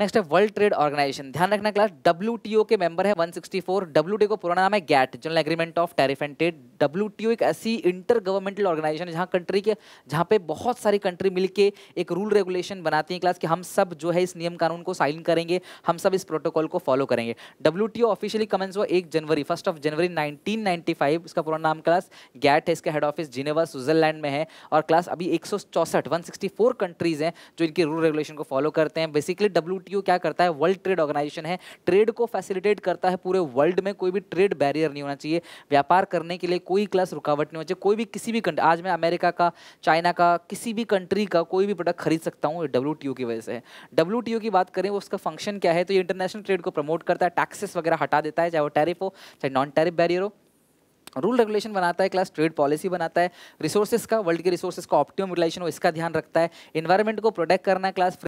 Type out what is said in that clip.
next है world trade organisation ध्यान रखना क्लास डब्ल्यू के मेंबर है 164 डब्ल्यू का पूरा नाम है GATT general agreement of tariff and trade W एक ऐसी इंटर गवर्नमेंटल ऑर्गेनाइजेशन है जहाँ कंट्री के जहाँ पे बहुत सारी कंट्री मिलके एक रूल रेगुलेशन बनाती है क्लास कि हम सब जो है इस नियम कानून को साइन करेंगे हम सब इस प्रोटोकॉल को फॉलो करेंगे डब्ल्यू ऑफिशियली कमेंस हुआ एक जनवरी फर्स्ट ऑफ जनवरी नाइनटीन इसका पूरा नाम क्लास गैट है इसका हेड ऑफिस जिनेवा स्विटरलैंड में है और क्लास अभी एक सौ कंट्रीज हैं जो इनके रूल रेगुलेशन को फॉलो करते हैं बेसिकली डब्ल्यू डब्ल्यूटीओ क्या करता है वर्ल्ड ट्रेड ऑर्गेनाइजेशन है ट्रेड को फैसिलिटेट करता है पूरे वर्ल्ड में कोई भी ट्रेड बैरियर नहीं होना चाहिए व्यापार करने के लिए कोई क्लास रुकावट नहीं होना चाहिए कोई भी किसी भी कंट्री आज मैं अमेरिका का चाइना का किसी भी कंट्री का कोई भी प्रोडक्ट खरीद सकता हूँ डब्ल्यू की वजह से डब्ल्यू की बात करें उसका फंक्शन क्या है तो ये इंटरनेशनल ट्रेड को प्रमोट करता है टैक्सेस वगैरह हटा देता है चाहे वो टैरिफ हो चाहे नॉन टैरिफ बैरियर हो रूल रेगुलेशन बनाता है क्लास ट्रेड पॉलिसी बनाता है रिसोर्सेज का वर्ल्ड के रिसोर्सेज का ऑप्टिमम रिलेशन हो इसका ध्यान रखता है इन्वायरमेंट को प्रोटेक्ट करना है क्लास